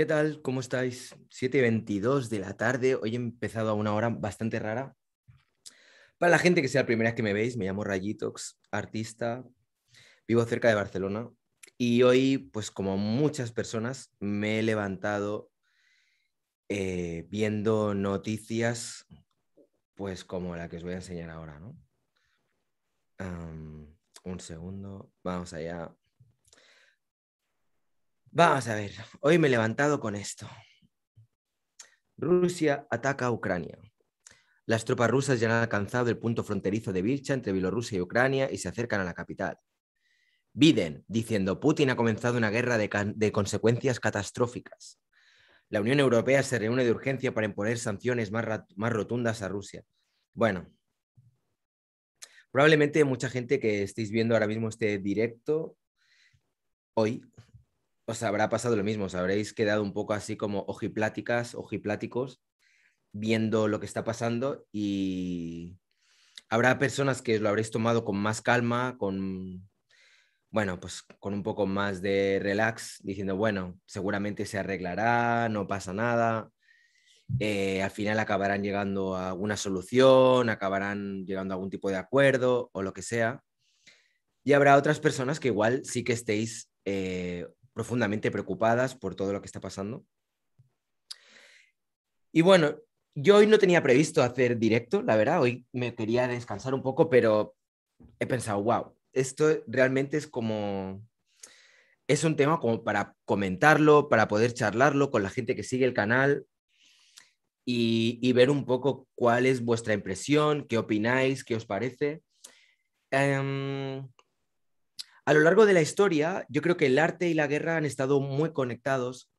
¿Qué tal? ¿Cómo estáis? 7.22 de la tarde. Hoy he empezado a una hora bastante rara. Para la gente que sea la primera que me veis, me llamo Rayitox, artista, vivo cerca de Barcelona y hoy, pues como muchas personas, me he levantado eh, viendo noticias, pues como la que os voy a enseñar ahora, un segundo, vamos allá. Vamos a ver, hoy me he levantado con esto. Rusia ataca a Ucrania. Las tropas rusas ya han alcanzado el punto fronterizo de bircha entre Bielorrusia y Ucrania y se acercan a la capital. Biden, diciendo Putin ha comenzado una guerra de, consecuencias catastróficas. La Unión Europea se reúne de urgencia para imponer sanciones más, más rotundas a Rusia. Bueno, probablemente mucha gente que estéis viendo ahora mismo este directo hoy os habrá pasado lo mismo, os habréis quedado un poco así como ojipláticas, ojipláticos, viendo lo que está pasando y habrá personas que lo habréis tomado con más calma, con, bueno, pues con un poco más de relax, diciendo, bueno, seguramente se arreglará, no pasa nada. Eh, al final acabarán llegando a alguna solución, acabarán llegando a algún tipo de acuerdo o lo que sea. Y habrá otras personas que igual sí que estéis eh, profundamente preocupadas por todo lo que está pasando. Y bueno, yo hoy no tenía previsto hacer directo, la verdad, hoy me quería descansar un poco, pero he pensado, wow, esto realmente es como, es un tema como para comentarlo, para poder charlarlo con la gente que sigue el canal y, ver un poco cuál es vuestra impresión, qué opináis, qué os parece. Em, a lo largo de la historia, yo creo que el arte y la guerra han estado muy conectados.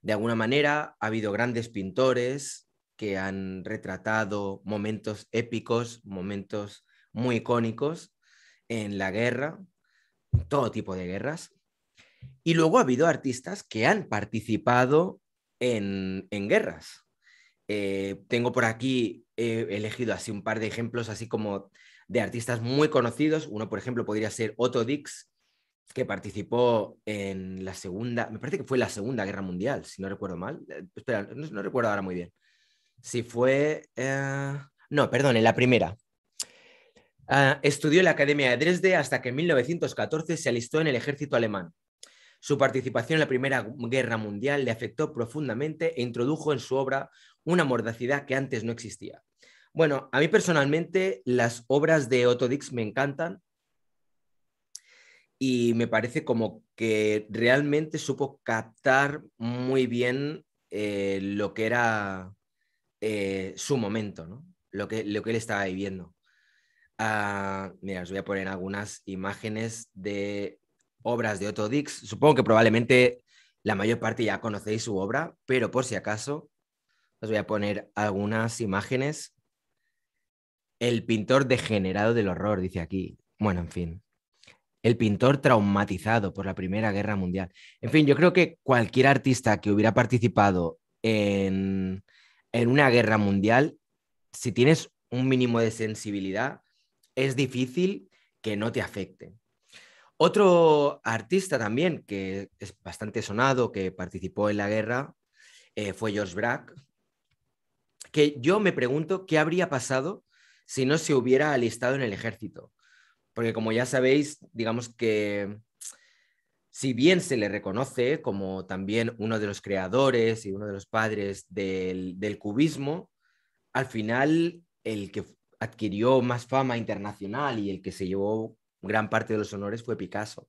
De alguna manera, ha habido grandes pintores que han retratado momentos épicos, momentos muy icónicos en la guerra, todo tipo de guerras. Y luego ha habido artistas que han participado en, guerras. Eh, tengo por aquí eh, elegido así un par de ejemplos, así como de artistas muy conocidos. Uno, por ejemplo, podría ser Otto Dix, que participó en la segunda, me parece que fue la Segunda Guerra Mundial, si no recuerdo mal. Eh, espera, no, recuerdo ahora muy bien. Si fue... Eh, no, perdón, en la primera. Ah, estudió en la Academia de Dresde hasta que en 1914 se alistó en el ejército alemán. Su participación en la Primera Guerra Mundial le afectó profundamente e introdujo en su obra una mordacidad que antes no existía. Bueno, a mí personalmente las obras de Otto Dix me encantan y me parece como que realmente supo captar muy bien eh, lo que era eh, su momento, lo, que, lo que él estaba viviendo. Ah, mira, os voy a poner algunas imágenes de obras de Otto Dix. Supongo que probablemente la mayor parte ya conocéis su obra, pero por si acaso os voy a poner algunas imágenes. El pintor degenerado del horror, dice aquí. Bueno, en fin el pintor traumatizado por la Primera Guerra Mundial. En fin, yo creo que cualquier artista que hubiera participado en, una guerra mundial, si tienes un mínimo de sensibilidad, es difícil que no te afecte. Otro artista también que es bastante sonado, que participó en la guerra, eh, fue George Brack, que yo me pregunto qué habría pasado si no se hubiera alistado en el ejército porque como ya sabéis, digamos que si bien se le reconoce como también uno de los creadores y uno de los padres del, cubismo, al final el que adquirió más fama internacional y el que se llevó gran parte de los honores fue Picasso.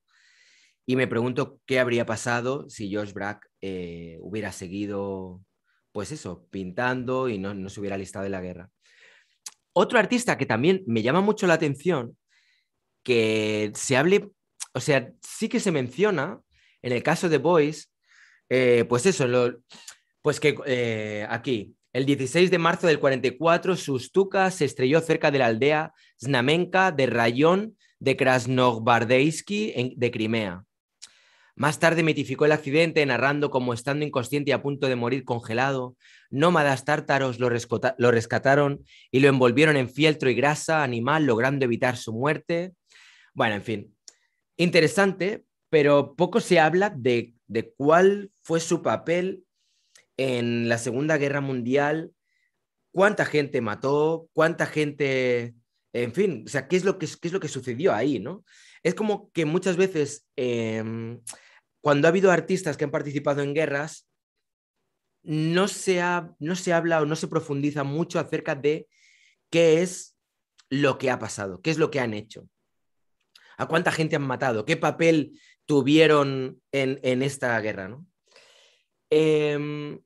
Y me pregunto qué habría pasado si George Braque eh, hubiera seguido, pues eso, pintando y no, no se hubiera listado en la guerra. Otro artista que también me llama mucho la atención que se hable, o sea, sí que se menciona en el caso de Boys, eh, pues eso, pues que eh, aquí, el 16 de marzo del 44, Sustuka se estrelló cerca de la aldea Znamenka de Rayón de Krasnogvardeisky de Crimea. Más tarde mitificó el accidente narrando como estando inconsciente y a punto de morir congelado, nómadas tártaros lo rescataron y lo envolvieron en fieltro y grasa animal logrando evitar su muerte bueno, en fin. Interesante, pero poco se habla de, cuál fue su papel en la Segunda Guerra Mundial, cuánta gente mató, cuánta gente, en fin, o sea, qué es lo que, es lo que sucedió ahí, ¿no? Es como que muchas veces, em, cuando ha habido artistas que han participado en guerras, no se habla o no se profundiza mucho acerca de qué es lo que ha pasado, qué es lo que han hecho. ¿A cuánta gente han matado? ¿Qué papel tuvieron en, esta guerra? ¿no? Em,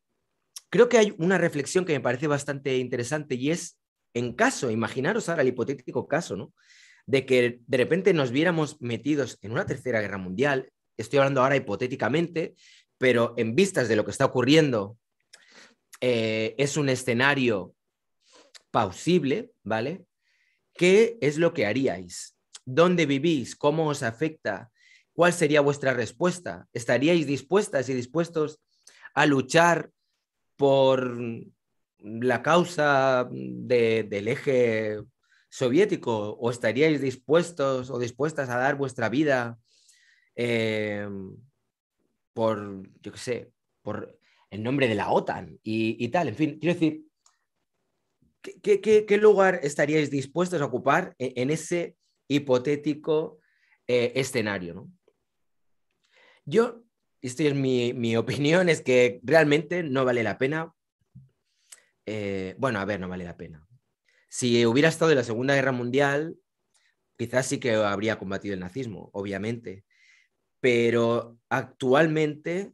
creo que hay una reflexión que me parece bastante interesante y es, en caso, imaginaros ahora el hipotético caso, de que de repente nos viéramos metidos en una tercera guerra mundial, estoy hablando ahora hipotéticamente, pero en vistas de lo que está ocurriendo, eh, es un escenario pausible, ¿vale? ¿Qué es lo que haríais? ¿Dónde vivís? ¿Cómo os afecta? ¿Cuál sería vuestra respuesta? ¿Estaríais dispuestas y dispuestos a luchar por la causa del eje soviético? ¿O estaríais dispuestos o dispuestas a dar vuestra vida eh, por, yo qué sé, por el nombre de la OTAN y, tal? En fin, quiero decir, ¿Qué, qué, qué lugar estaríais dispuestos a ocupar e-, en ese hipotético eh, escenario. Yo, es mi, opinión, es que realmente no vale la pena. Eh, bueno, a ver, no vale la pena. Si hubiera estado en la Segunda Guerra Mundial, quizás sí que habría combatido el nazismo, obviamente. Pero actualmente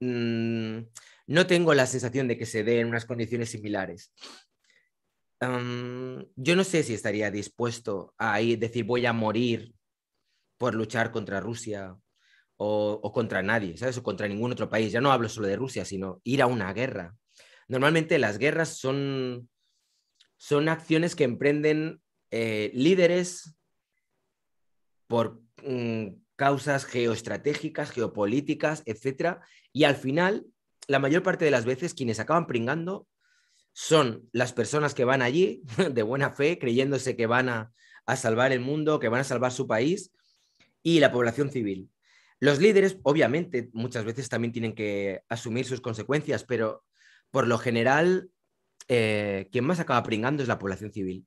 mm, no tengo la sensación de que se dé en unas condiciones similares yo no sé si estaría dispuesto a ir, decir voy a morir por luchar contra Rusia o, contra nadie, ¿sabes? O contra ningún otro país. Ya no hablo solo de Rusia, sino ir a una guerra. Normalmente las guerras son, son acciones que emprenden eh, líderes por mm, causas geoestratégicas, geopolíticas, etc. Y al final, la mayor parte de las veces, quienes acaban pringando son las personas que van allí de buena fe, creyéndose que van a, salvar el mundo, que van a salvar su país, y la población civil. Los líderes, obviamente, muchas veces también tienen que asumir sus consecuencias, pero por lo general, eh, quien más acaba pringando es la población civil.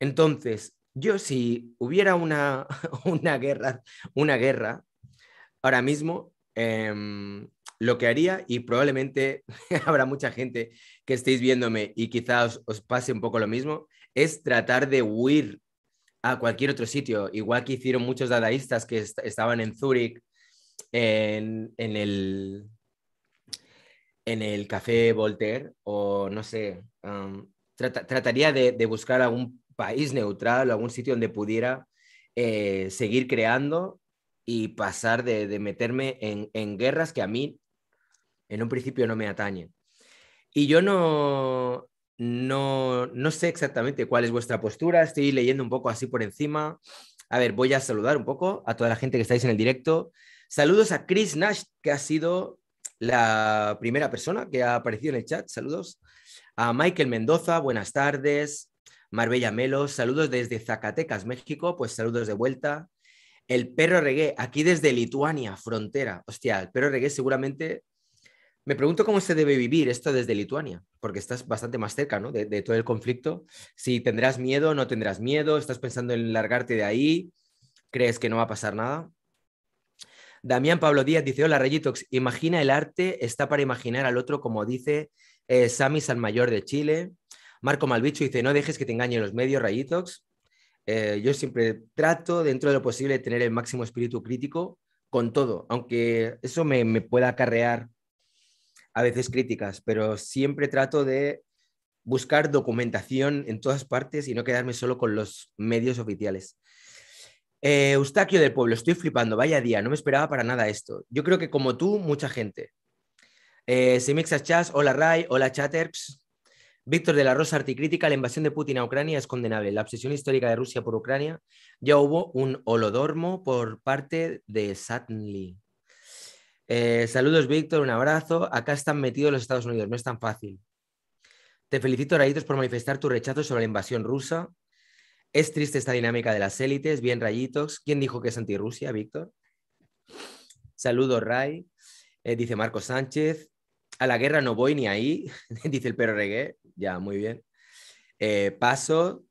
Entonces, yo si hubiera una, guerra, una guerra ahora mismo, em, lo que haría y probablemente habrá mucha gente que estéis viéndome y quizás os, pase un poco lo mismo, es tratar de huir a cualquier otro sitio, igual que hicieron muchos dadaístas que estaban en Zúrich, en, en, el, en el café Voltaire, o no sé, trataría de, buscar algún país neutral, o algún sitio donde pudiera eh, seguir creando y pasar de, de meterme en, en, guerras que a mí en un principio no me atañe Y yo no, no, no sé exactamente cuál es vuestra postura, estoy leyendo un poco así por encima. A ver, voy a saludar un poco a toda la gente que estáis en el directo. Saludos a Chris Nash, que ha sido la primera persona que ha aparecido en el chat. Saludos. A Michael Mendoza, buenas tardes. Marbella Melo, saludos desde Zacatecas, México, pues saludos de vuelta. El perro reggae, aquí desde Lituania, frontera. Hostia, el perro reggae seguramente me pregunto cómo se debe vivir esto desde Lituania, porque estás bastante más cerca de, todo el conflicto. Si tendrás miedo, no tendrás miedo, estás pensando en largarte de ahí, crees que no va a pasar nada. Damián Pablo Díaz dice, hola Rayitox, imagina el arte, está para imaginar al otro como dice eh, Sami Salmayor de Chile. Marco Malvicho dice, no dejes que te engañen los medios, Rayitox. Eh, yo siempre trato, dentro de lo posible, de tener el máximo espíritu crítico con todo, aunque eso me, me pueda acarrear a veces críticas, pero siempre trato de buscar documentación en todas partes y no quedarme solo con los medios oficiales. Eh, Eustaquio del Pueblo, estoy flipando, vaya día, no me esperaba para nada esto. Yo creo que como tú, mucha gente. Eh, Semixas Chas, hola Ray, hola Chatterps. Víctor de la Rosa, Articrítica, la invasión de Putin a Ucrania es condenable. La obsesión histórica de Rusia por Ucrania. Ya hubo un holodormo por parte de Satnli. Eh, saludos, Víctor, un abrazo. Acá están metidos los Estados Unidos, no es tan fácil. Te felicito, Rayitos, por manifestar tu rechazo sobre la invasión rusa. Es triste esta dinámica de las élites, bien rayitos. ¿Quién dijo que es antirrusia, Víctor? Saludos, Ray. Eh, dice Marco Sánchez. A la guerra no voy ni ahí, dice el perro reggae. Ya, muy bien. Eh, paso.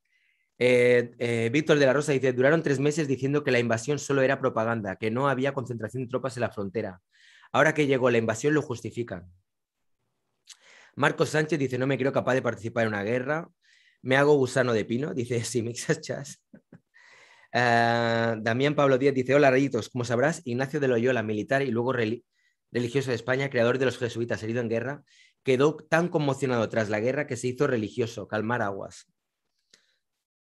Víctor de la Rosa dice, duraron tres meses diciendo que la invasión solo era propaganda, que no había concentración de tropas en la frontera. Ahora que llegó la invasión lo justifican. Marcos Sánchez dice, no me creo capaz de participar en una guerra. Me hago gusano de pino, dice, sí me chas. Ah, Damián Pablo Díaz dice, hola rayitos, como sabrás, Ignacio de Loyola, militar y luego religioso de España, creador de los jesuitas, herido en guerra, quedó tan conmocionado tras la guerra que se hizo religioso, calmar aguas.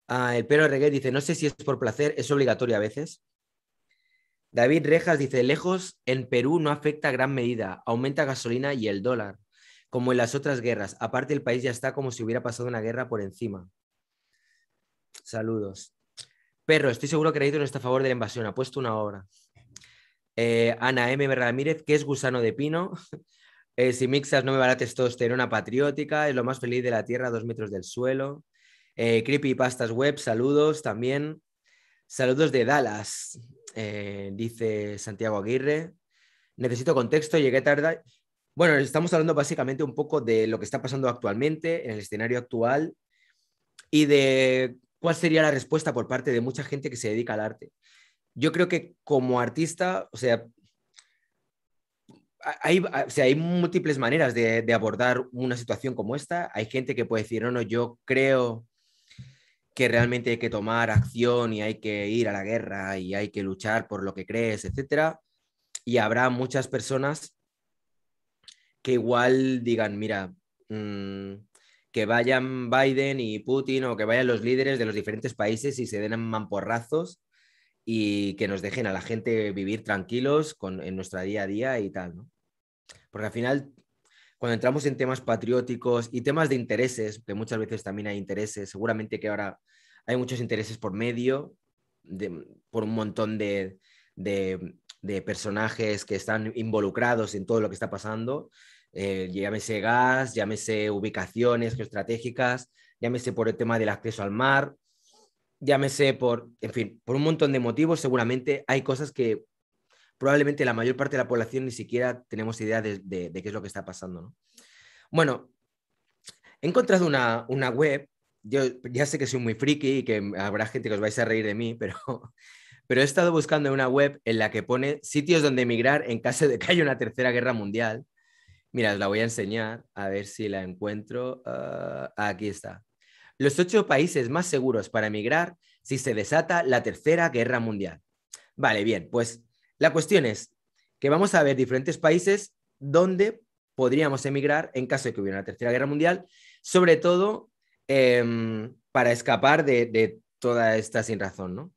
Ah, el pero Reguet dice, no sé si es por placer, es obligatorio a veces. David Rejas dice, lejos en Perú no afecta gran medida, aumenta gasolina y el dólar, como en las otras guerras. Aparte el país ya está como si hubiera pasado una guerra por encima. Saludos. Perro, estoy seguro que la no está a favor de la invasión, ha puesto una obra. Eh, Ana M. Ramírez, Que es gusano de pino? Eh, si mixas no me vale una patriótica, es lo más feliz de la tierra, dos metros del suelo. Eh, creepy Pastas Web, saludos también. Saludos de Dallas. Eh, dice Santiago Aguirre. Necesito contexto, llegué tarde. Bueno, estamos hablando básicamente un poco de lo que está pasando actualmente, en el escenario actual, y de cuál sería la respuesta por parte de mucha gente que se dedica al arte. Yo creo que como artista, o sea, hay, hay múltiples maneras de, de abordar una situación como esta. Hay gente que puede decir, no, no, yo creo que realmente hay que tomar acción y hay que ir a la guerra y hay que luchar por lo que crees, etcétera. Y habrá muchas personas que igual digan, mira, mm, que vayan Biden y Putin o que vayan los líderes de los diferentes países y se den mamporrazos y que nos dejen a la gente vivir tranquilos con, en nuestro día a día y tal, ¿no? Porque al final cuando entramos en temas patrióticos y temas de intereses, que muchas veces también hay intereses, seguramente que ahora hay muchos intereses por medio, por un montón de, de, personajes que están involucrados en todo lo que está pasando, eh, llámese gas, llámese ubicaciones geoestratégicas, llámese por el tema del acceso al mar, llámese por, en fin, por un montón de motivos, seguramente hay cosas que probablemente la mayor parte de la población ni siquiera tenemos idea de, qué es lo que está pasando. Bueno, he encontrado una, web, yo ya sé que soy muy friki y que habrá gente que os vais a reír de mí, pero, pero he estado buscando una web en la que pone sitios donde emigrar en caso de que haya una tercera guerra mundial. Mira, os la voy a enseñar, a ver si la encuentro. Ah, aquí está. Los ocho países más seguros para emigrar si se desata la tercera guerra mundial. Vale, bien, pues la cuestión es que vamos a ver diferentes países donde podríamos emigrar en caso de que hubiera una tercera guerra mundial, sobre todo em, para escapar de, toda esta sin razón.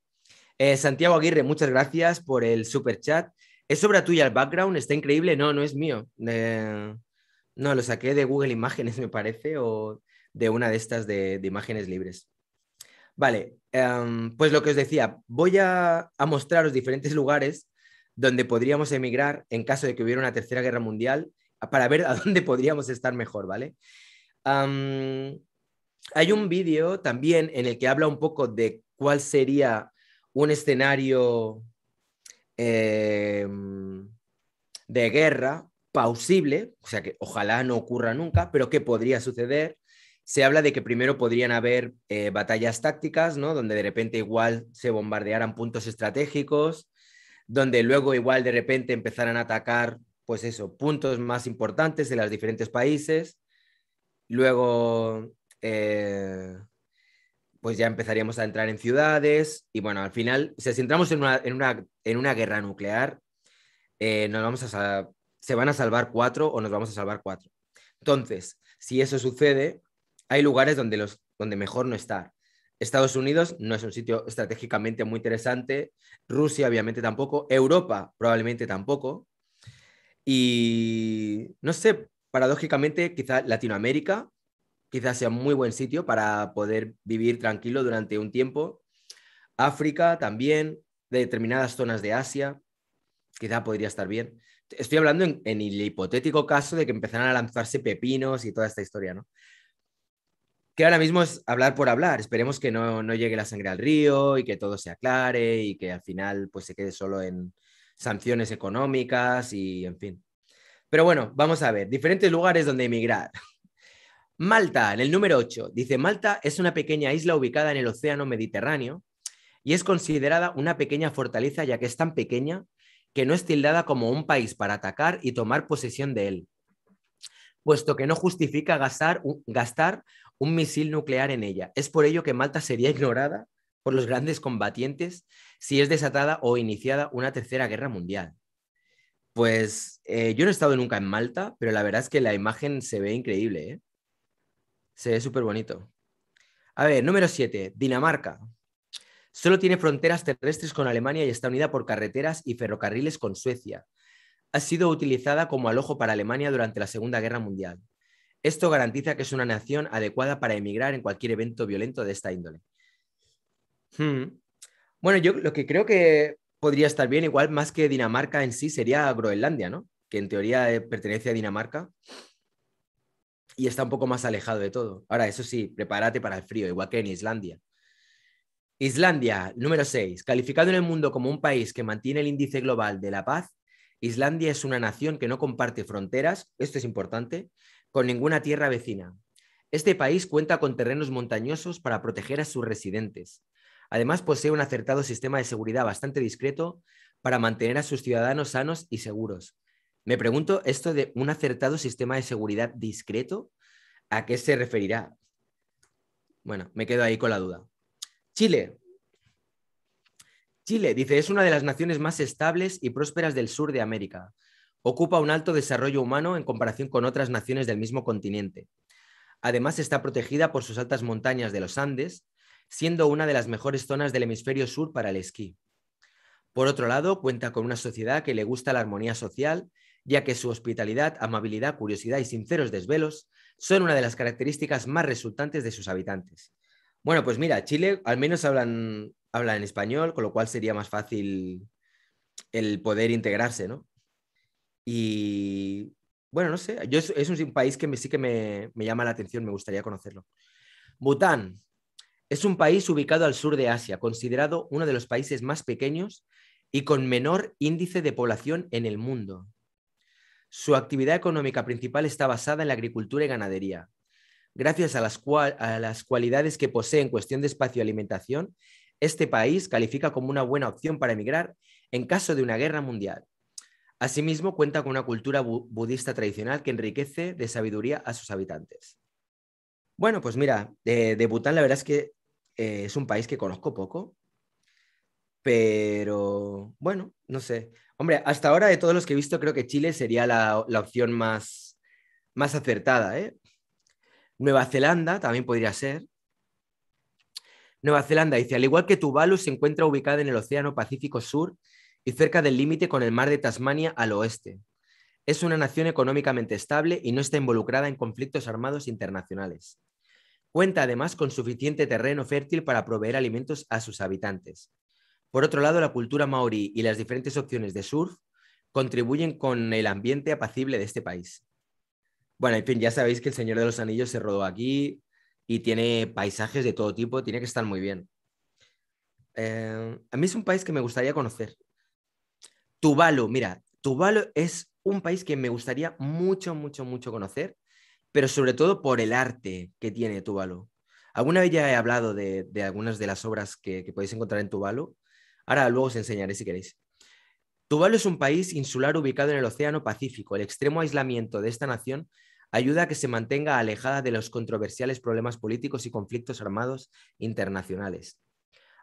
Eh, Santiago Aguirre, muchas gracias por el super chat. ¿Es obra tuya el background? ¿Está increíble? No, no es mío. Eh, no, lo saqué de Google Imágenes, me parece, o de una de estas de, imágenes libres. Vale, em, pues lo que os decía, voy a, a mostraros diferentes lugares donde podríamos emigrar en caso de que hubiera una tercera guerra mundial para ver a dónde podríamos estar mejor, ¿vale? hay un vídeo también en el que habla un poco de cuál sería un escenario em, de guerra plausible, o sea que ojalá no ocurra nunca, pero qué podría suceder. Se habla de que primero podrían haber eh, batallas tácticas, ¿no? Donde de repente igual se bombardearan puntos estratégicos donde luego igual de repente empezaran a atacar, pues eso, puntos más importantes de los diferentes países. Luego, eh, pues ya empezaríamos a entrar en ciudades y bueno, al final, si entramos en una, guerra nuclear, eh, nos vamos a se van a salvar cuatro o nos vamos a salvar cuatro. Entonces, si eso sucede, hay lugares donde, los, donde mejor no estar. Estados Unidos no es un sitio estratégicamente muy interesante, Rusia obviamente tampoco, Europa probablemente tampoco, y no sé, paradójicamente quizá Latinoamérica quizás sea un muy buen sitio para poder vivir tranquilo durante un tiempo, África también, determinadas zonas de Asia, quizá podría estar bien. Estoy hablando en, en el hipotético caso de que empezaran a lanzarse pepinos y toda esta historia, ¿no? que ahora mismo es hablar por hablar. Esperemos que no, no llegue la sangre al río y que todo se aclare y que al final pues se quede solo en sanciones económicas y en fin. Pero bueno, vamos a ver, diferentes lugares donde emigrar. Malta, en el número 8, dice, Malta es una pequeña isla ubicada en el Océano Mediterráneo y es considerada una pequeña fortaleza ya que es tan pequeña que no es tildada como un país para atacar y tomar posesión de él, puesto que no justifica gastar, gastar un misil nuclear en ella. Es por ello que Malta sería ignorada por los grandes combatientes si es desatada o iniciada una tercera guerra mundial. Pues eh, yo no he estado nunca en Malta, pero la verdad es que la imagen se ve increíble. ¿eh? Se ve súper bonito. A ver, número 7, Dinamarca. Solo tiene fronteras terrestres con Alemania y está unida por carreteras y ferrocarriles con Suecia. Ha sido utilizada como alojo para Alemania durante la Segunda Guerra Mundial. Esto garantiza que es una nación adecuada para emigrar en cualquier evento violento de esta índole. Hmm. Bueno, yo lo que creo que podría estar bien, igual más que Dinamarca en sí, sería Groenlandia, ¿no? Que en teoría eh, pertenece a Dinamarca y está un poco más alejado de todo. Ahora, eso sí, prepárate para el frío, igual que en Islandia. Islandia, número 6. Calificado en el mundo como un país que mantiene el índice global de la paz, Islandia es una nación que no comparte fronteras, esto es importante, con ninguna tierra vecina. Este país cuenta con terrenos montañosos para proteger a sus residentes. Además, posee un acertado sistema de seguridad bastante discreto para mantener a sus ciudadanos sanos y seguros. Me pregunto esto de un acertado sistema de seguridad discreto, ¿a qué se referirá? Bueno, me quedo ahí con la duda. Chile. Chile, dice, es una de las naciones más estables y prósperas del sur de América. Ocupa un alto desarrollo humano en comparación con otras naciones del mismo continente. Además, está protegida por sus altas montañas de los Andes, siendo una de las mejores zonas del hemisferio sur para el esquí. Por otro lado, cuenta con una sociedad que le gusta la armonía social, ya que su hospitalidad, amabilidad, curiosidad y sinceros desvelos son una de las características más resultantes de sus habitantes. Bueno, pues mira, Chile al menos hablan, en español, con lo cual sería más fácil el poder integrarse, ¿no? Y bueno, no sé, yo, es un país que me, sí que me, llama la atención, me gustaría conocerlo. Bután es un país ubicado al sur de Asia, considerado uno de los países más pequeños y con menor índice de población en el mundo. Su actividad económica principal está basada en la agricultura y ganadería, gracias a las, a las cualidades que posee en cuestión de espacio y alimentación, este país califica como una buena opción para emigrar en caso de una guerra mundial. Asimismo, cuenta con una cultura budista tradicional que enriquece de sabiduría a sus habitantes. Bueno, pues mira, de, eh, Bután la verdad es que eh, es un país que conozco poco, pero bueno, no sé. Hombre, hasta ahora de todos los que he visto creo que Chile sería la, opción más, acertada. ¿eh? Nueva Zelanda también podría ser. Nueva Zelanda dice, al igual que Tuvalu se encuentra ubicada en el Océano Pacífico Sur y cerca del límite con el mar de Tasmania al oeste. Es una nación económicamente estable y no está involucrada en conflictos armados internacionales. Cuenta además con suficiente terreno fértil para proveer alimentos a sus habitantes. Por otro lado, la cultura maorí y las diferentes opciones de surf contribuyen con el ambiente apacible de este país. Bueno, en fin, ya sabéis que el Señor de los Anillos se rodó aquí y tiene paisajes de todo tipo, tiene que estar muy bien. Eh, a mí es un país que me gustaría conocer. Tuvalu, mira, Tuvalu es un país que me gustaría mucho, mucho, mucho conocer, pero sobre todo por el arte que tiene Tuvalu. Alguna vez ya he hablado de, algunas de las obras que, que, podéis encontrar en Tuvalu. Ahora luego os enseñaré si queréis. Tuvalu es un país insular ubicado en el Océano Pacífico. El extremo aislamiento de esta nación ayuda a que se mantenga alejada de los controversiales problemas políticos y conflictos armados internacionales.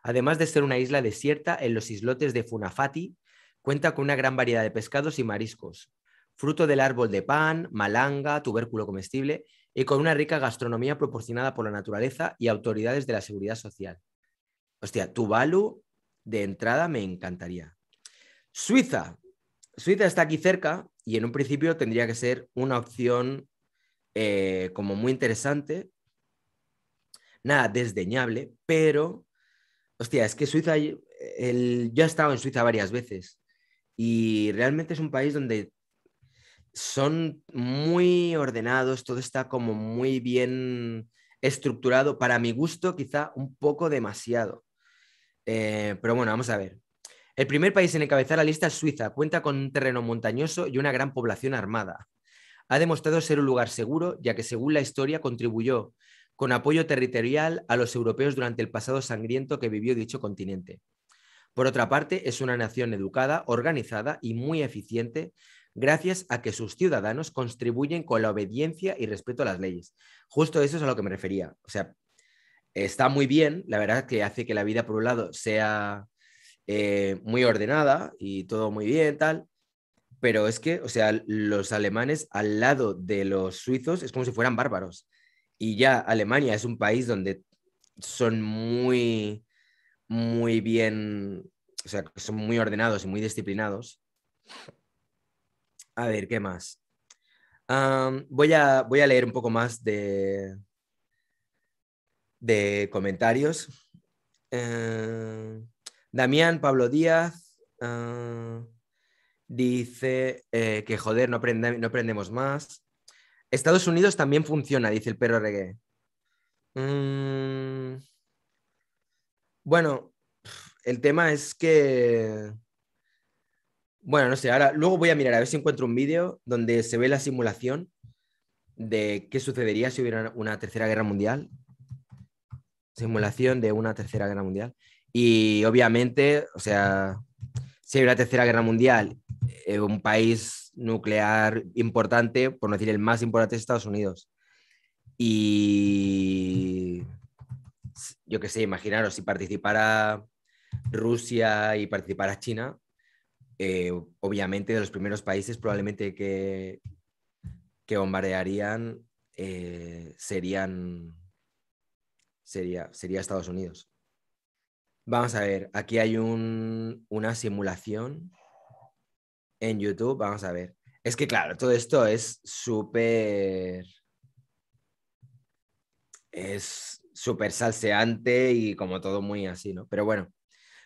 Además de ser una isla desierta en los islotes de Funafati, Cuenta con una gran variedad de pescados y mariscos, fruto del árbol de pan, malanga, tubérculo comestible y con una rica gastronomía proporcionada por la naturaleza y autoridades de la seguridad social. Hostia, Tuvalu de entrada me encantaría. Suiza. Suiza está aquí cerca y en un principio tendría que ser una opción eh, como muy interesante, nada desdeñable, pero, hostia, es que Suiza, yo he estado en Suiza varias veces y realmente es un país donde son muy ordenados, todo está como muy bien estructurado, para mi gusto quizá un poco demasiado. Eh, pero bueno, vamos a ver. El primer país en encabezar la lista es Suiza, cuenta con un terreno montañoso y una gran población armada. Ha demostrado ser un lugar seguro, ya que según la historia contribuyó con apoyo territorial a los europeos durante el pasado sangriento que vivió dicho continente. Por otra parte, es una nación educada, organizada y muy eficiente gracias a que sus ciudadanos contribuyen con la obediencia y respeto a las leyes. Justo eso es a lo que me refería. O sea, está muy bien, la verdad que hace que la vida, por un lado, sea eh, muy ordenada y todo muy bien, tal, pero es que, o sea, los alemanes al lado de los suizos es como si fueran bárbaros. Y ya Alemania es un país donde son muy muy bien, o sea, que son muy ordenados y muy disciplinados. A ver, ¿qué más? voy, a, voy a leer un poco más de, de comentarios. Eh, Damián Pablo Díaz eh, dice eh, que joder, no, aprendemos más. Estados Unidos también funciona, dice el perro reggae. Mm, bueno, el tema es que... Bueno, no sé, ahora luego voy a mirar a ver si encuentro un vídeo donde se ve la simulación de qué sucedería si hubiera una tercera guerra mundial. Simulación de una tercera guerra mundial. Y obviamente, o sea, si hubiera una tercera guerra mundial, eh, un país nuclear importante, por no decir el más importante, Estados Unidos. Y yo qué sé, imaginaros, si participara Rusia y participara China, eh, obviamente de los primeros países probablemente que, que bombardearían eh, serían sería, Estados Unidos. Vamos a ver, aquí hay una simulación en YouTube, vamos a ver. Es que claro, todo esto es súper... Es, súper salseante y como todo muy así, ¿no? Pero bueno,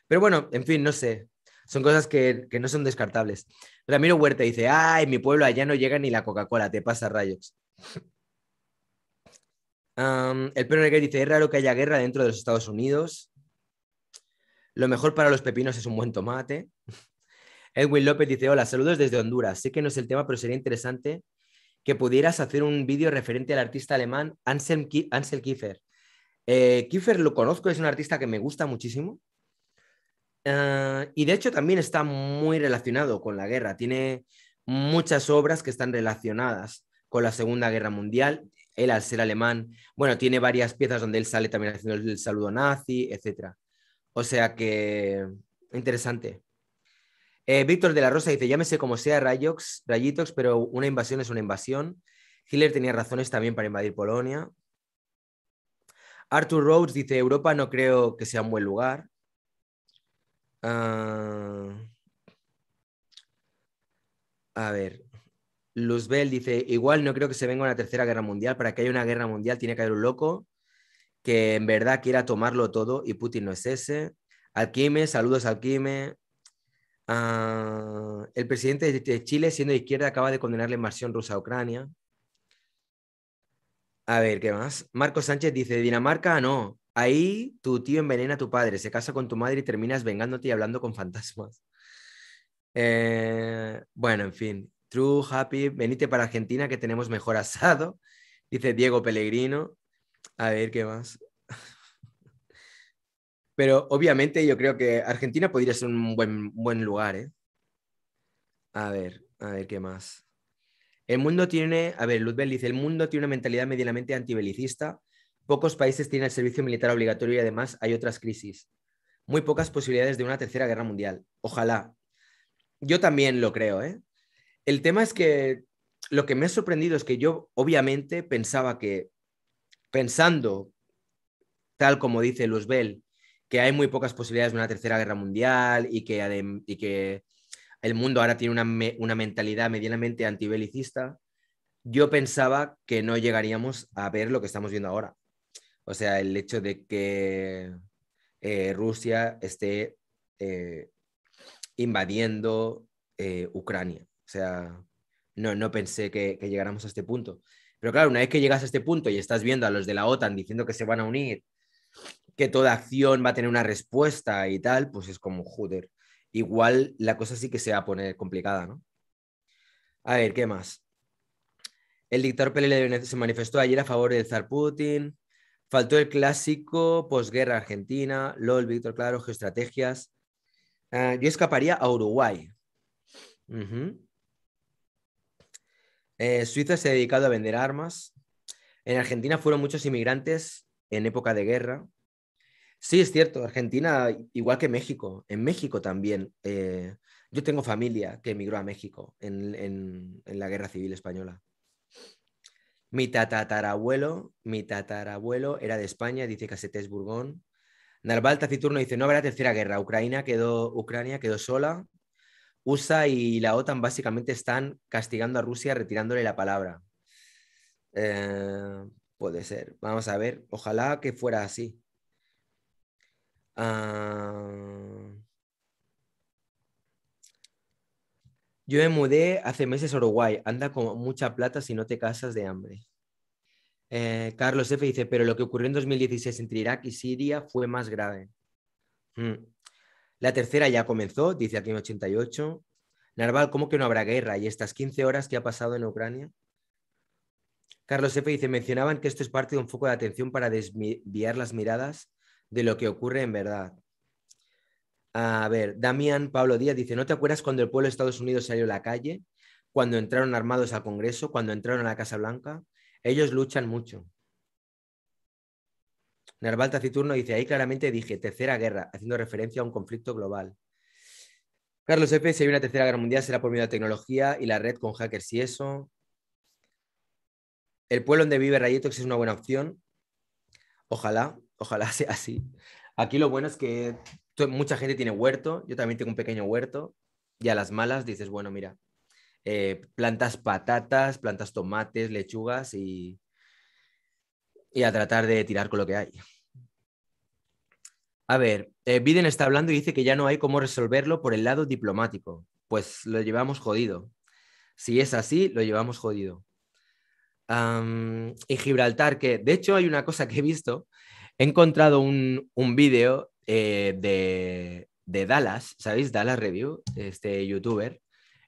pero bueno, en fin, no sé. Son cosas que, no son descartables. Ramiro Huerta dice, ay, mi pueblo allá no llega ni la Coca-Cola, te pasa rayos. el perro que dice, es raro que haya guerra dentro de los Estados Unidos. Lo mejor para los pepinos es un buen tomate. Edwin López dice, hola, saludos desde Honduras. Sé que no es el tema, pero sería interesante que pudieras hacer un vídeo referente al artista alemán Anselm Ansel Kiefer. Eh, Kiefer lo conozco, es un artista que me gusta muchísimo. Ah, y de hecho también está muy relacionado con la guerra. Tiene muchas obras que están relacionadas con la Segunda Guerra Mundial. Él al ser alemán, bueno, tiene varias piezas donde él sale también haciendo el saludo nazi, etc. O sea que interesante. Eh, Víctor de la Rosa dice, llámese como sea Rayox, Rayitox, pero una invasión es una invasión. Hitler tenía razones también para invadir Polonia. Arthur Rhodes dice, Europa no creo que sea un buen lugar. Ah, a ver, Luzbel dice, igual no creo que se venga una tercera guerra mundial, para que haya una guerra mundial tiene que haber un loco que en verdad quiera tomarlo todo y Putin no es ese. Alquime, saludos Alquime. Ah, el presidente de Chile, siendo de izquierda, acaba de condenar la invasión rusa a Ucrania. A ver, ¿qué más? Marco Sánchez dice, Dinamarca no. Ahí tu tío envenena a tu padre, se casa con tu madre y terminas vengándote y hablando con fantasmas. Eh, bueno, en fin. True, happy, venite para Argentina que tenemos mejor asado. Dice Diego Pellegrino. A ver, ¿qué más? Pero obviamente yo creo que Argentina podría ser un buen, buen lugar, ¿eh? A ver, a ver, ¿qué más? El mundo tiene, a ver, Luzbel dice, el mundo tiene una mentalidad medianamente antibelicista. Pocos países tienen el servicio militar obligatorio y además hay otras crisis. Muy pocas posibilidades de una tercera guerra mundial. Ojalá. Yo también lo creo, ¿eh? El tema es que lo que me ha sorprendido es que yo obviamente pensaba que, pensando, tal como dice Luzbel, que hay muy pocas posibilidades de una tercera guerra mundial y que, y que el mundo ahora tiene una, mentalidad medianamente antibelicista, yo pensaba que no llegaríamos a ver lo que estamos viendo ahora. O sea, el hecho de que eh, Rusia esté eh, invadiendo eh, Ucrania. O sea, no, no pensé que, que, llegáramos a este punto. Pero claro, una vez que llegas a este punto y estás viendo a los de la OTAN diciendo que se van a unir, que toda acción va a tener una respuesta y tal, pues es como, joder, igual la cosa sí que se va a poner complicada, ¿no? A ver, ¿qué más? El dictador PLL se manifestó ayer a favor del zar Putin. Faltó el clásico posguerra argentina, LOL, Víctor Claro, geoestrategias. Ah, yo escaparía a Uruguay. Eh, Suiza se ha dedicado a vender armas. En Argentina fueron muchos inmigrantes en época de guerra. Sí, es cierto, Argentina, igual que México, en México también. Eh, yo tengo familia que emigró a México en, la Guerra Civil Española. Mi tatarabuelo, mi tatarabuelo era de España, dice Casetes Burgón. Narval Taciturno dice, no habrá tercera guerra, Ucrania quedó, Ucrania quedó sola, USA y la OTAN básicamente están castigando a Rusia retirándole la palabra. Eh, puede ser, vamos a ver, ojalá que fuera así. Ah, yo me mudé hace meses a Uruguay. Anda con mucha plata si no te casas de hambre. Eh, Carlos F. dice, pero lo que ocurrió en 2016 entre Irak y Siria fue más grave. Hmm. La tercera ya comenzó, dice aquí en 88. Narval, ¿cómo que no habrá guerra? ¿Y estas 15 horas que ha pasado en Ucrania? Carlos F. dice, mencionaban que esto es parte de un foco de atención para desviar las miradas de lo que ocurre en verdad. A ver, Damián Pablo Díaz dice, ¿no te acuerdas cuando el pueblo de Estados Unidos salió a la calle? Cuando entraron armados al Congreso, cuando entraron a la Casa Blanca. Ellos luchan mucho. Narval Taciturno dice, ahí claramente dije, tercera guerra, haciendo referencia a un conflicto global. Carlos Epe si hay una tercera guerra mundial será por medio de la tecnología y la red con hackers y eso. El pueblo donde vive Rayetox es una buena opción. Ojalá. Ojalá sea así. Aquí lo bueno es que mucha gente tiene huerto, yo también tengo un pequeño huerto, y a las malas dices, bueno, mira, eh, plantas patatas, plantas tomates, lechugas y, y a tratar de tirar con lo que hay. A ver, eh, Biden está hablando y dice que ya no hay cómo resolverlo por el lado diplomático. Pues lo llevamos jodido. Si es así, lo llevamos jodido. y Gibraltar, que de hecho hay una cosa que he visto, He encontrado un, vídeo eh, de, Dallas, ¿sabéis? Dallas Review, este youtuber,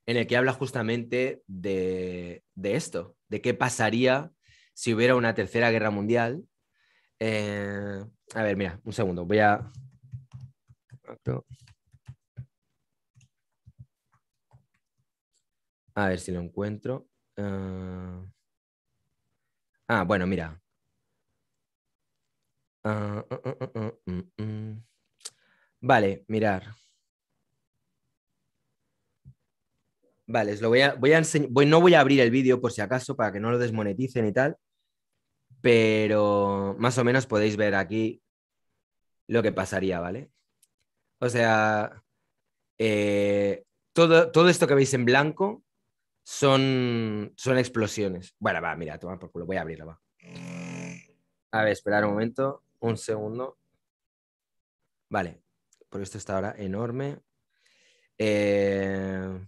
en el que habla justamente de, esto, de qué pasaría si hubiera una tercera guerra mundial. Eh, a ver, mira, un segundo, voy a... A ver si lo encuentro. Eh, ah, bueno, mira. Ah, ah, ah, mm, mm. vale, mirar. Vale, os lo voy a, voy a enseñar. no voy a abrir el vídeo por si acaso para que no lo desmoneticen y tal, pero más o menos podéis ver aquí lo que pasaría, ¿vale? O sea, eh, todo, todo esto que veis en blanco son, son explosiones. Bueno, va, mira, toma por culo, voy a abrirlo, va. A ver, esperar un momento. Un segundo. Vale, por esto está ahora enorme. Eh,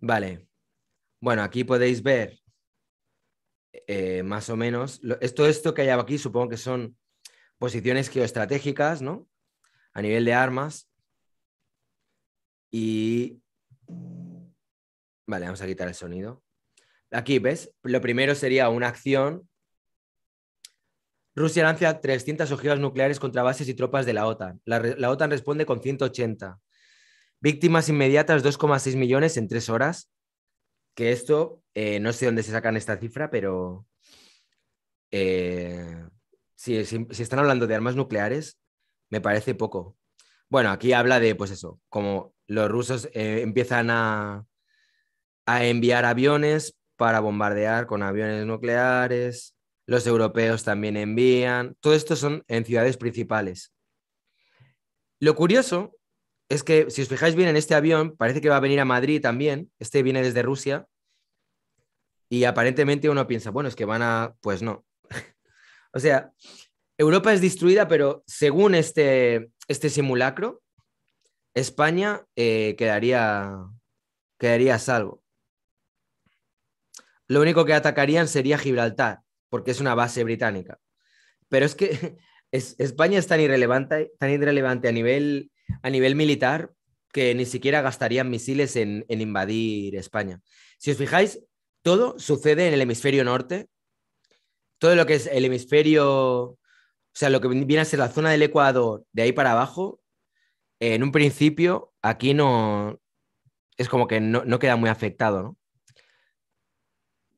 vale. Bueno, aquí podéis ver eh, más o menos. esto, esto que hay aquí supongo que son posiciones geoestratégicas, ¿no? A nivel de armas. Y. Vale, vamos a quitar el sonido. Aquí, ¿ves? Lo primero sería una acción Rusia lanza 300 ojivas nucleares contra bases y tropas de la OTAN. La, OTAN responde con 180. Víctimas inmediatas 2,6 millones en tres horas. Que esto, eh, no sé dónde se sacan esta cifra, pero eh, si, están hablando de armas nucleares, me parece poco. Bueno, aquí habla de, pues eso, como los rusos eh, empiezan a, a, enviar aviones para bombardear con aviones nucleares, los europeos también envían, todo esto son en ciudades principales. Lo curioso es que, si os fijáis bien en este avión, parece que va a venir a Madrid también, este viene desde Rusia, y aparentemente uno piensa, bueno, es que van a, pues no. o sea, Europa es destruida, pero según este, este simulacro, España eh, quedaría, quedaría a salvo. Lo único que atacarían sería Gibraltar, porque es una base británica. Pero es que España es tan irrelevante, tan irrelevante a nivel, a nivel militar que ni siquiera gastarían misiles en, invadir España. Si os fijáis, todo sucede en el hemisferio norte, todo lo que es el hemisferio, o sea, lo que viene a ser la zona del Ecuador, de ahí para abajo, en un principio aquí no, es como que no queda muy afectado, ¿no?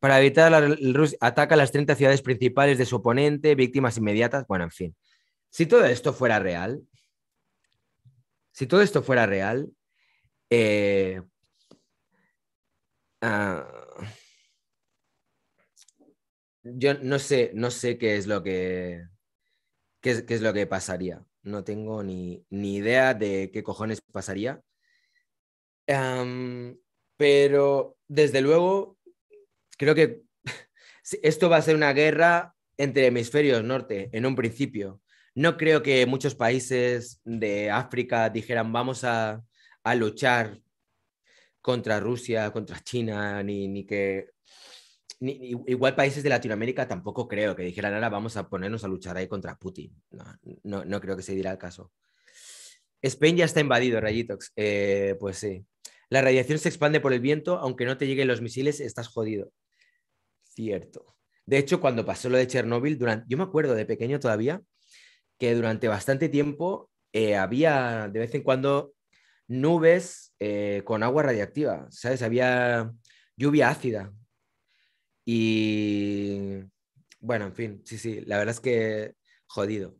Para evitar el Rusia, ataca las 30 ciudades principales de su oponente, víctimas inmediatas, bueno, en fin. Si todo esto fuera real, si todo esto fuera real, eh, ah, yo no sé, no sé qué es lo que, qué es, lo que pasaría. No tengo ni, idea de qué cojones pasaría. pero desde luego creo que esto va a ser una guerra entre hemisferios norte en un principio. No creo que muchos países de África dijeran vamos a, luchar contra Rusia, contra China, ni, que... igual países de Latinoamérica tampoco creo que dijeran ahora vamos a ponernos a luchar ahí contra Putin. No, creo que se dirá el caso. España ya está invadido, Rayitox. Eh, pues sí. La radiación se expande por el viento, aunque no te lleguen los misiles, estás jodido. Cierto. De hecho, cuando pasó lo de Chernóbil, durante, yo me acuerdo de pequeño todavía que durante bastante tiempo eh, había de vez en cuando nubes eh, con agua radiactiva, ¿sabes? Había lluvia ácida. Y bueno, en fin, sí, sí, la verdad es que jodido.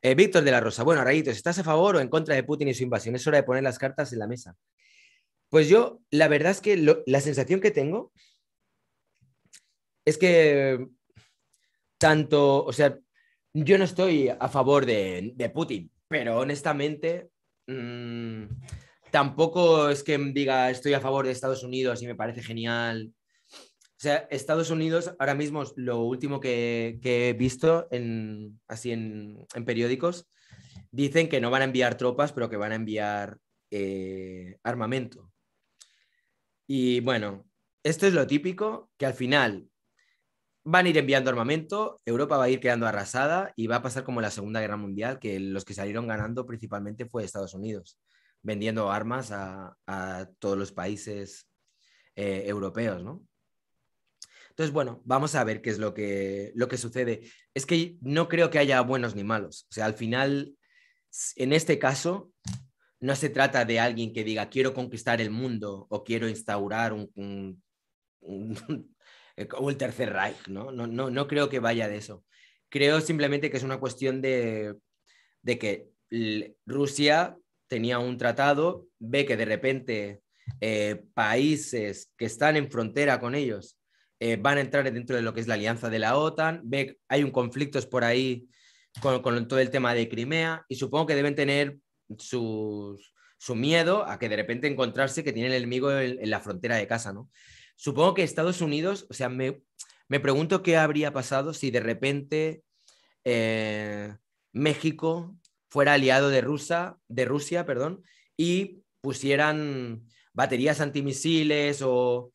Eh, Víctor de la Rosa, bueno, Rayitos, ¿estás a favor o en contra de Putin y su invasión? Es hora de poner las cartas en la mesa. Pues yo, la verdad es que la sensación que tengo es que tanto, o sea, yo no estoy a favor de, Putin, pero honestamente mm, tampoco es que diga estoy a favor de Estados Unidos y me parece genial. O sea, Estados Unidos ahora mismo lo último que, he visto en, así en, periódicos. Dicen que no van a enviar tropas, pero que van a enviar eh, armamento. Y bueno, esto es lo típico, que al final van a ir enviando armamento, Europa va a ir quedando arrasada y va a pasar como la Segunda Guerra Mundial, que los que salieron ganando principalmente fue Estados Unidos, vendiendo armas a, todos los países eh, europeos, ¿no? Entonces, bueno, vamos a ver qué es lo que, lo que sucede. Es que no creo que haya buenos ni malos. O sea, al final, en este caso, no se trata de alguien que diga quiero conquistar el mundo o quiero instaurar un eh, o el Tercer Reich, ¿no? No, no, creo que vaya de eso. Creo simplemente que es una cuestión de, que Rusia tenía un tratado, ve que de repente eh, países que están en frontera con ellos eh, van a entrar dentro de lo que es la alianza de la OTAN, ve hay un conflictos por ahí con, todo el tema de Crimea y supongo que deben tener su miedo a que de repente encontrarse que tienen el enemigo en, en, la frontera de casa, ¿no? Supongo que Estados Unidos, o sea, me, pregunto qué habría pasado si de repente eh, México fuera aliado de, Rusia, de Rusia perdón, y pusieran baterías antimisiles o,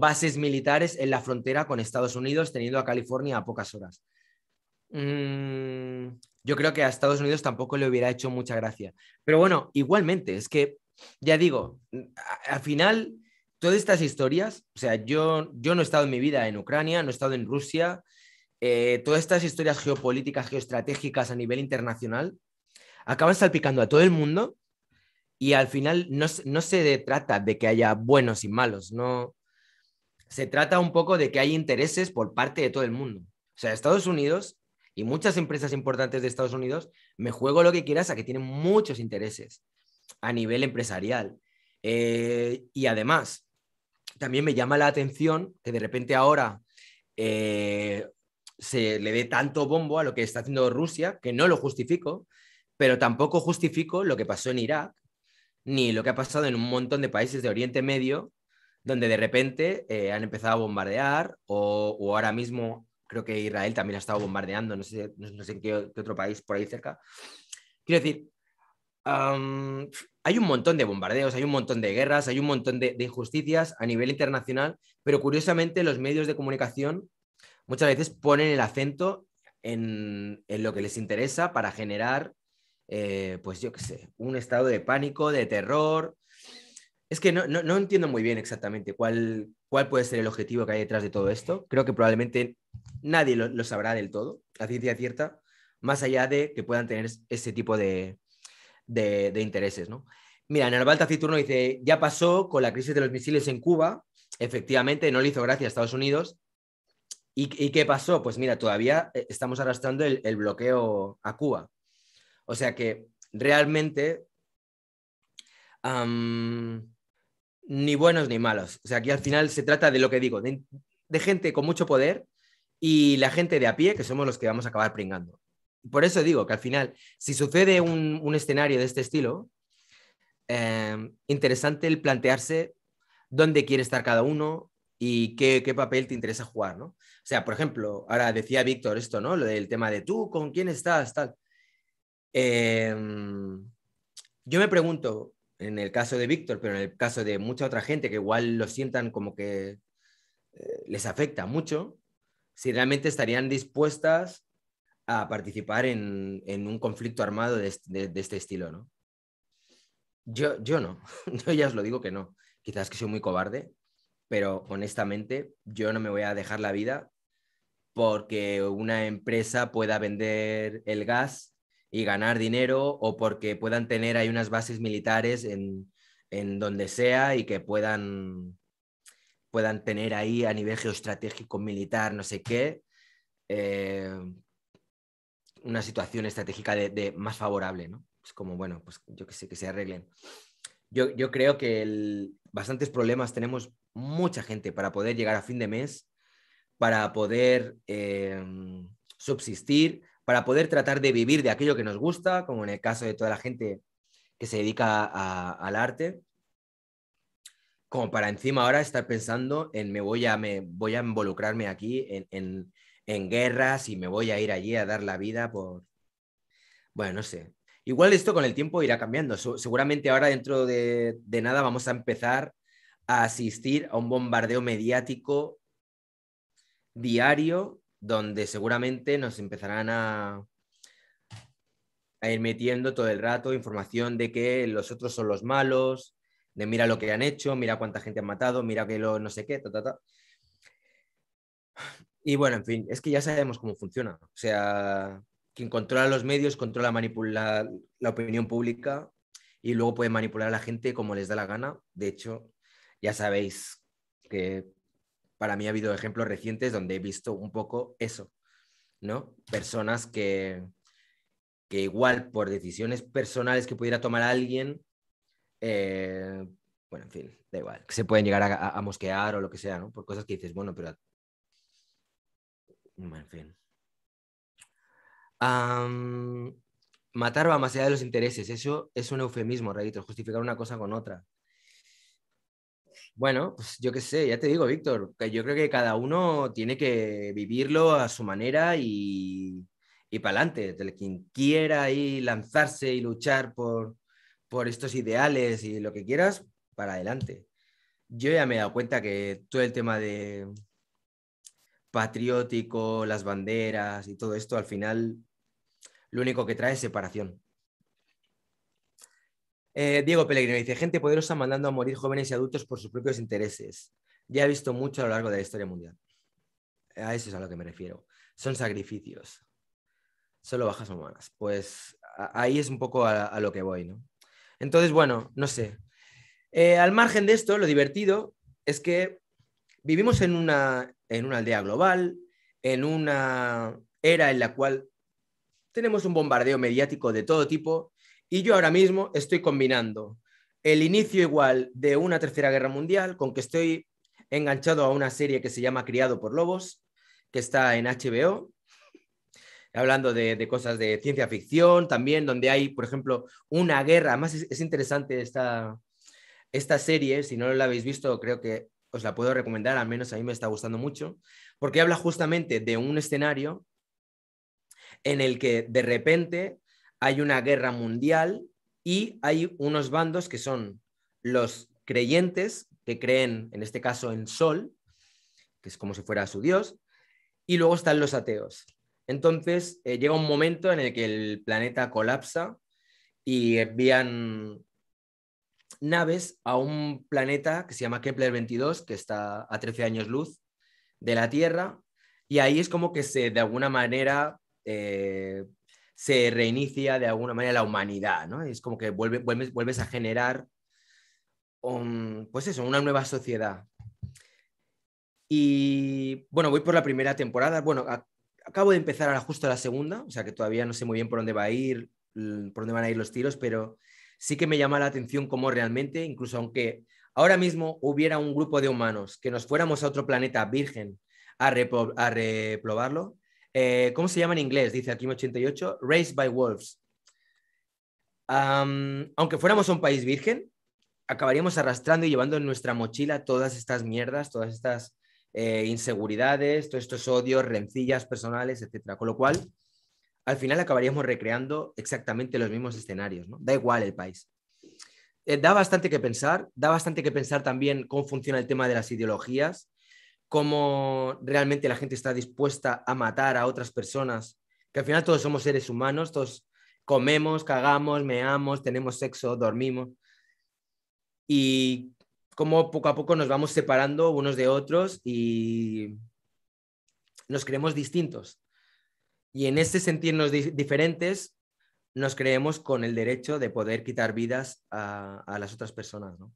bases militares en la frontera con Estados Unidos, teniendo a California a pocas horas. Mm, yo creo que a Estados Unidos tampoco le hubiera hecho mucha gracia. Pero bueno, igualmente, es que, ya digo, al final todas estas historias, o sea, yo, yo no he estado en mi vida en Ucrania, no he estado en Rusia, eh, todas estas historias geopolíticas, geoestratégicas a nivel internacional, acaban salpicando a todo el mundo y al final no, se trata de que haya buenos y malos, no. Se trata un poco de que hay intereses por parte de todo el mundo. O sea, Estados Unidos y muchas empresas importantes de Estados Unidos, me juego lo que quieras a que tienen muchos intereses a nivel empresarial. Eh, y además, también me llama la atención que de repente ahora eh, se le dé tanto bombo a lo que está haciendo Rusia, que no lo justifico, pero tampoco justifico lo que pasó en Irak, ni lo que ha pasado en un montón de países de Oriente Medio, donde de repente eh, han empezado a bombardear, o, ahora mismo creo que Israel también ha estado bombardeando, no sé, qué, otro país por ahí cerca. Quiero decir, hay un montón de bombardeos, hay un montón de guerras, hay un montón de, injusticias a nivel internacional, pero curiosamente los medios de comunicación muchas veces ponen el acento en, lo que les interesa para generar, eh, pues yo qué sé, un estado de pánico, de terror. Es que no, entiendo muy bien exactamente cuál, cuál, puede ser el objetivo que hay detrás de todo esto. Creo que probablemente nadie lo, lo sabrá del todo, la ciencia cierta, más allá de que puedan tener ese tipo de, de, intereses, ¿no? Mira, Narval Taciturno dice, ya pasó con la crisis de los misiles en Cuba, efectivamente, no le hizo gracia a Estados Unidos. ¿Y, qué pasó? Pues mira, todavía eh, estamos arrastrando el, bloqueo a Cuba. O sea que realmente ni buenos ni malos. O sea, aquí al final se trata de lo que digo, de, de gente con mucho poder y la gente de a pie, que somos los que vamos a acabar pringando por eso digo que al final, si sucede un, escenario de este estilo, em, interesante el plantearse dónde quiere estar cada uno y qué, papel te interesa jugar, ¿no? O sea, por ejemplo, ahora decía Víctor esto, ¿no? Lo del tema de tú, ¿con quién estás? Tal. Em, yo me pregunto, en el caso de Víctor, pero en el caso de mucha otra gente que igual lo sientan como que eh, les afecta mucho, si realmente estarían dispuestas a participar en, un conflicto armado de, este estilo, ¿no? Yo, yo no, yo ya os lo digo que no. Quizás que soy muy cobarde, pero honestamente yo no me voy a dejar la vida porque una empresa pueda vender el gas y ganar dinero o porque puedan tener ahí unas bases militares en, donde sea y que puedan, puedan tener ahí a nivel geoestratégico militar, no sé qué, eh, una situación estratégica de, más favorable, ¿no? Es como, bueno, pues yo que sé, que se arreglen. Yo, creo que bastantes problemas tenemos mucha gente para poder llegar a fin de mes, para poder em, subsistir, para poder tratar de vivir de aquello que nos gusta, como en el caso de toda la gente que se dedica al arte, como para encima ahora estar pensando en me voy a, me voy a involucrarme aquí en, en guerras y me voy a ir allí a dar la vida por... Bueno, no sé. Igual esto con el tiempo irá cambiando. Seguramente ahora dentro de, de nada vamos a empezar a asistir a un bombardeo mediático diario donde seguramente nos empezarán a, a ir metiendo todo el rato información de que los otros son los malos, de mira lo que han hecho, mira cuánta gente han matado, mira que lo no sé qué, ta, ta. Y bueno, en fin, es que ya sabemos cómo funciona. O sea, quien controla los medios controla manipular la opinión pública y luego puede manipular a la gente como les da la gana. De hecho, ya sabéis que para mí ha habido ejemplos recientes donde he visto un poco eso, ¿no? Personas que, que igual por decisiones personales que pudiera tomar alguien, eh, bueno, en fin, da igual, que se pueden llegar a, a, mosquear o lo que sea, ¿no? Por cosas que dices, bueno, pero Mm, en fin. matar va más allá de los intereses. Eso es un eufemismo, Rayito, justificar una cosa con otra. Bueno, pues yo qué sé, ya te digo, Víctor, que yo creo que cada uno tiene que vivirlo a su manera y, y para adelante. Quien quiera ahí lanzarse y luchar por, por estos ideales y lo que quieras, para adelante. Yo ya me he dado cuenta que todo el tema de, patriótico, las banderas y todo esto, al final lo único que trae es separación. Eh, Diego Pellegrino dice, gente poderosa mandando a morir jóvenes y adultos por sus propios intereses. Ya he visto mucho a lo largo de la historia mundial. A eso es a lo que me refiero. Son sacrificios. Solo bajas humanas. Pues ahí es un poco a, lo que voy, ¿no? Entonces, bueno, no sé. Eh, al margen de esto, lo divertido es que vivimos en una, en una aldea global, en una era en la cual tenemos un bombardeo mediático de todo tipo y yo ahora mismo estoy combinando el inicio igual de una tercera guerra mundial con que estoy enganchado a una serie que se llama Criado por Lobos, que está en HBO, hablando de, cosas de ciencia ficción también, donde hay, por ejemplo, una guerra. Además, es, interesante esta serie, si no la habéis visto, creo que os la puedo recomendar, al menos a mí me está gustando mucho, porque habla justamente de un escenario en el que de repente hay una guerra mundial y hay unos bandos que son los creyentes, que creen en este caso en Sol, que es como si fuera su dios, y luego están los ateos. Entonces eh, llega un momento en el que el planeta colapsa y envían naves a un planeta que se llama Kepler 22, que está a 13 años luz de la Tierra, y ahí es como que se, de alguna manera, eh, se reinicia de alguna manera la humanidad, ¿no? Es como que vuelves, a generar, pues eso, una nueva sociedad. Y bueno, voy por la primera temporada. Bueno, acabo de empezar ahora justo la segunda, o sea que todavía no sé muy bien por dónde va a ir, por dónde van a ir los tiros, pero sí que me llama la atención cómo realmente, incluso aunque ahora mismo hubiera un grupo de humanos que nos fuéramos a otro planeta virgen a, reprobarlo, eh, ¿cómo se llama en inglés? Dice aquí en 88, Raised by Wolves. aunque fuéramos a un país virgen, acabaríamos arrastrando y llevando en nuestra mochila todas estas mierdas, todas estas eh, inseguridades, todos estos odios, rencillas personales, etc. Con lo cual, al final acabaríamos recreando exactamente los mismos escenarios, ¿no? Da igual el país. Eh, da bastante que pensar, da bastante que pensar también cómo funciona el tema de las ideologías, cómo realmente la gente está dispuesta a matar a otras personas, que al final todos somos seres humanos, todos comemos, cagamos, meamos, tenemos sexo, dormimos. Y cómo poco a poco nos vamos separando unos de otros y nos creemos distintos. Y en este sentirnos diferentes, nos creemos con el derecho de poder quitar vidas a, las otras personas. ¿no?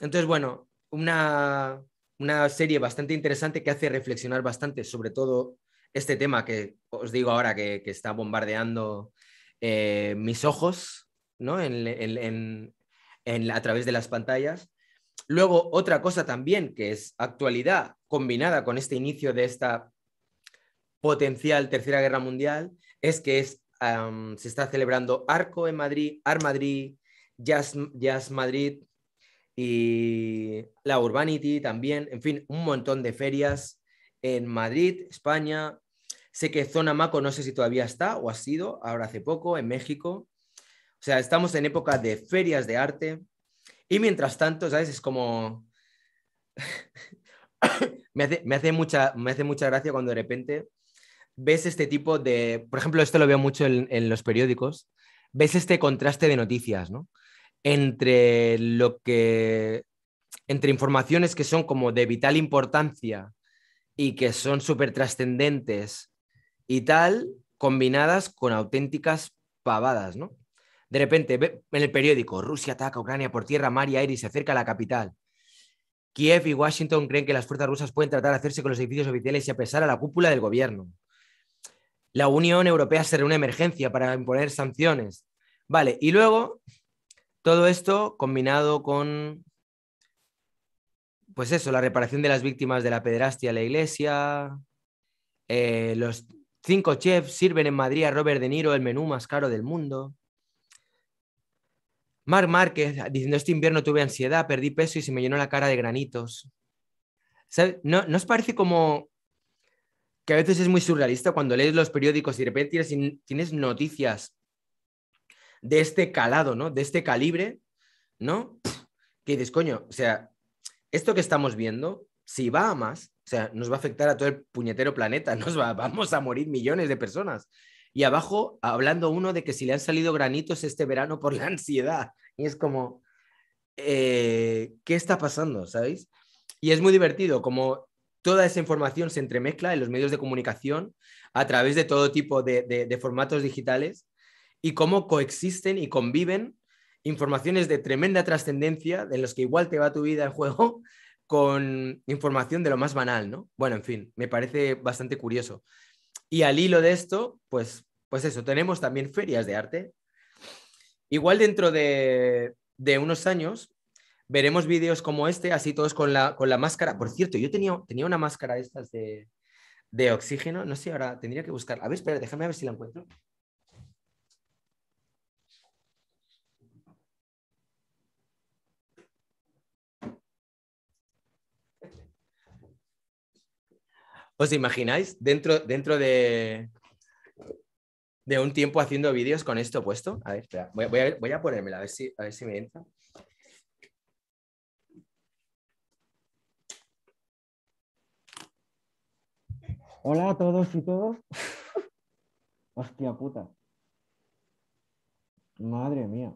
Entonces, bueno, una, serie bastante interesante que hace reflexionar bastante sobre todo este tema que os digo ahora que, está bombardeando eh, mis ojos ¿no? en, a través de las pantallas. Luego, otra cosa también que es actualidad combinada con este inicio de esta potencial Tercera Guerra Mundial es que es, se está celebrando Arco en Madrid, Ar Madrid, Jazz, Jazz Madrid y la Urbanity también, en fin, un montón de ferias en Madrid, España. Sé que Zona Maco no sé si todavía está o ha sido, ahora hace poco, en México. O sea, estamos en época de ferias de arte. Y mientras tanto, ¿sabes? Es como... me, me, hace mucha, me hace mucha gracia cuando de repente ves este tipo de, por ejemplo, esto lo veo mucho en, los periódicos, ves este contraste de noticias, ¿no? Entre lo que, entre informaciones que son como de vital importancia y que son súper trascendentes y tal, combinadas con auténticas pavadas, ¿no? De repente, en el periódico, Rusia ataca a Ucrania por tierra, mar y aire y se acerca a la capital. Kiev y Washington creen que las fuerzas rusas pueden tratar de hacerse con los edificios oficiales y pesar a la cúpula del gobierno la Unión Europea será una emergencia para imponer sanciones. Vale, y luego todo esto combinado con, pues eso, la reparación de las víctimas de la pederastia a la iglesia, eh, los cinco chefs sirven en Madrid a Robert De Niro el menú más caro del mundo. Marc Márquez diciendo, este invierno tuve ansiedad, perdí peso y se me llenó la cara de granitos. ¿No os parece como que a veces es muy surrealista cuando lees los periódicos y de repente tienes, noticias de este calado, ¿no? De este calibre, ¿no? Que dices, coño, o sea, esto que estamos viendo, si va a más, o sea, nos va a afectar a todo el puñetero planeta, nos va, vamos a morir millones de personas. Y abajo, hablando uno de que si le han salido granitos este verano por la ansiedad. Y es como, eh, ¿qué está pasando? ¿Sabéis? Y es muy divertido, como toda esa información se entremezcla en los medios de comunicación a través de todo tipo de, formatos digitales y cómo coexisten y conviven informaciones de tremenda trascendencia, de los que igual te va tu vida en juego, con información de lo más banal, ¿no? Bueno, en fin, me parece bastante curioso. Y al hilo de esto, pues, pues eso, tenemos también ferias de arte. Igual dentro de unos años veremos vídeos como este, así todos con la, con la máscara. Por cierto, yo tenía, tenía una máscara estas de, oxígeno, no sé, ahora tendría que buscar. A ver, espera, déjame ver si la encuentro. ¿Os imagináis dentro, dentro de, un tiempo haciendo vídeos con esto puesto? A ver, voy, a, voy ponérmela, a ver a ver si me entra. Hola a todos y todos. Hostia puta. Madre mía.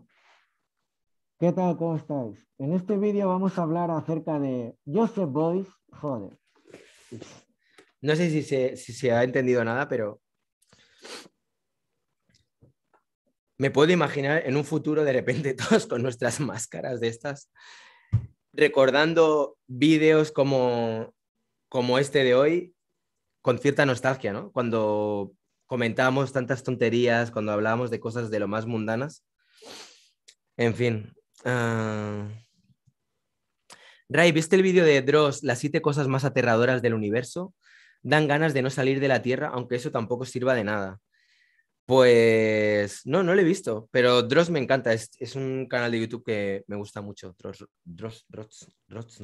¿Qué tal? ¿Cómo estáis? En este vídeo vamos a hablar acerca de Joseph Boyce. Joder. No sé si se, ha entendido nada, pero me puedo imaginar en un futuro de repente todos con nuestras máscaras de estas, recordando vídeos como, como este de hoy con cierta nostalgia, ¿no? Cuando comentábamos tantas tonterías, cuando hablábamos de cosas de lo más mundanas. En fin. Ah, Ray, ¿viste el vídeo de Dross, las siete cosas más aterradoras del universo? Dan ganas de no salir de la Tierra, aunque eso tampoco sirva de nada. Pues no, no lo he visto, pero Dross me encanta, es, un canal de YouTube que me gusta mucho, Dross, Dross, Dross, Dross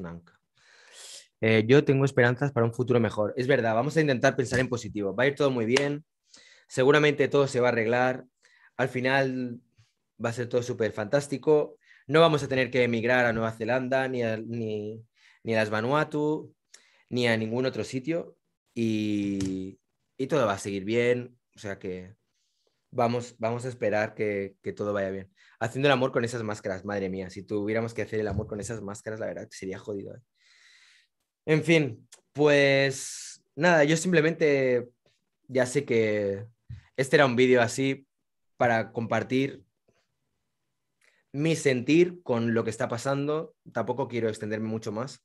eh, yo tengo esperanzas para un futuro mejor. Es verdad, vamos a intentar pensar en positivo. Va a ir todo muy bien, seguramente todo se va a arreglar. Al final va a ser todo súper fantástico. No vamos a tener que emigrar a Nueva Zelanda, ni a, ni, las Vanuatu, ni a ningún otro sitio. Y, todo va a seguir bien. O sea que vamos, vamos a esperar que, todo vaya bien. Haciendo el amor con esas máscaras, madre mía, si tuviéramos que hacer el amor con esas máscaras, la verdad que sería jodido. ¿eh? En fin, pues nada, yo simplemente ya sé que este era un vídeo así para compartir mi sentir con lo que está pasando. Tampoco quiero extenderme mucho más.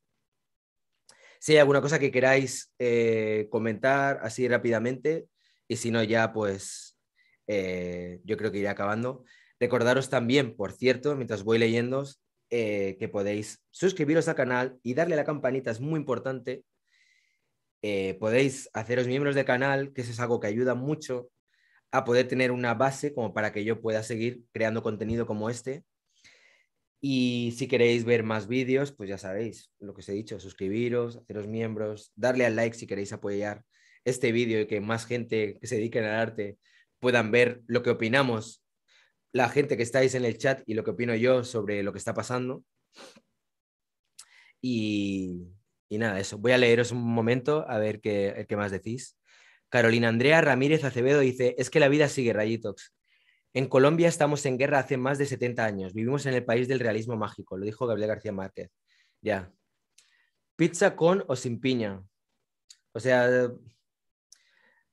Si hay alguna cosa que queráis eh, comentar así rápidamente, y si no, ya pues eh, yo creo que iré acabando. Recordaros también, por cierto, mientras voy leyendo, eh, que podéis suscribiros al canal y darle a la campanita, es muy importante. Eh, podéis haceros miembros del canal, que eso es algo que ayuda mucho a poder tener una base como para que yo pueda seguir creando contenido como este. Y si queréis ver más vídeos, pues ya sabéis lo que os he dicho, suscribiros, haceros miembros, darle al like si queréis apoyar este vídeo y que más gente que se dedique al arte puedan ver lo que opinamos la gente que estáis en el chat y lo que opino yo sobre lo que está pasando. Y, y nada, eso. Voy a leeros un momento a ver qué, qué más decís. Carolina Andrea Ramírez Acevedo dice, es que la vida sigue, Rayitox. En Colombia estamos en guerra hace más de 70 años. Vivimos en el país del realismo mágico, lo dijo Gabriel García Márquez. Ya. Pizza con o sin piña. O sea,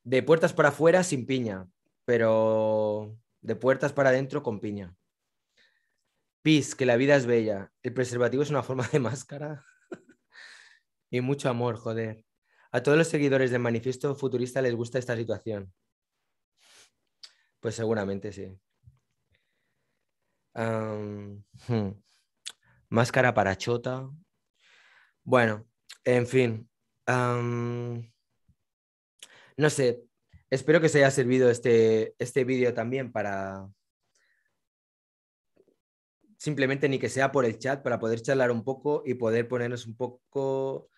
de puertas para afuera sin piña, pero de puertas para adentro con piña. Pis, que la vida es bella. El preservativo es una forma de máscara. y mucho amor, joder. A todos los seguidores del manifiesto futurista les gusta esta situación. Pues seguramente sí. Hmm. Máscara para chota. Bueno, en fin. no sé, Espero que os haya servido este, este vídeo también para simplemente ni que sea por el chat, para poder charlar un poco y poder ponernos un poco,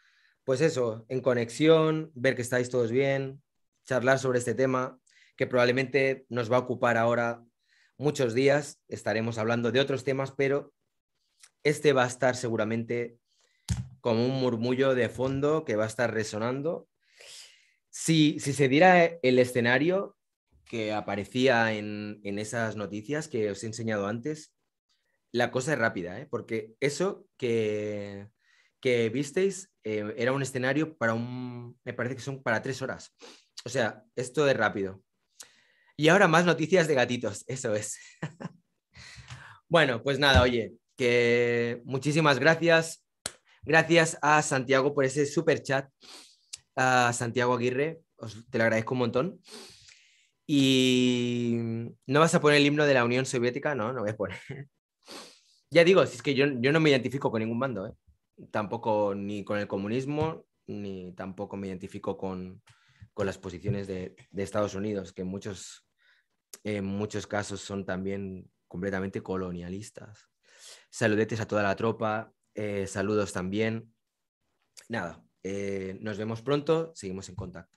pues eso, en conexión, ver que estáis todos bien, charlar sobre este tema que probablemente nos va a ocupar ahora muchos días. Estaremos hablando de otros temas, pero este va a estar seguramente como un murmullo de fondo que va a estar resonando si, se diera el escenario que aparecía en, esas noticias que os he enseñado antes, la cosa es rápida, ¿eh? porque eso que, visteis eh, era un escenario para un, me parece que son para tres horas. O sea, esto es rápido. Y ahora más noticias de gatitos, eso es. bueno, pues nada, oye, que muchísimas gracias. Gracias a Santiago por ese super chat a Santiago Aguirre, os, te lo agradezco un montón. Y no vas a poner el himno de la Unión Soviética, no, no voy a poner. ya digo, si es que yo, no me identifico con ningún bando, ¿eh? tampoco ni con el comunismo, ni tampoco me identifico con, las posiciones de, Estados Unidos, que en muchos, en muchos casos son también completamente colonialistas. Saludetes a toda la tropa, eh, saludos también. Nada, eh, nos vemos pronto, seguimos en contacto.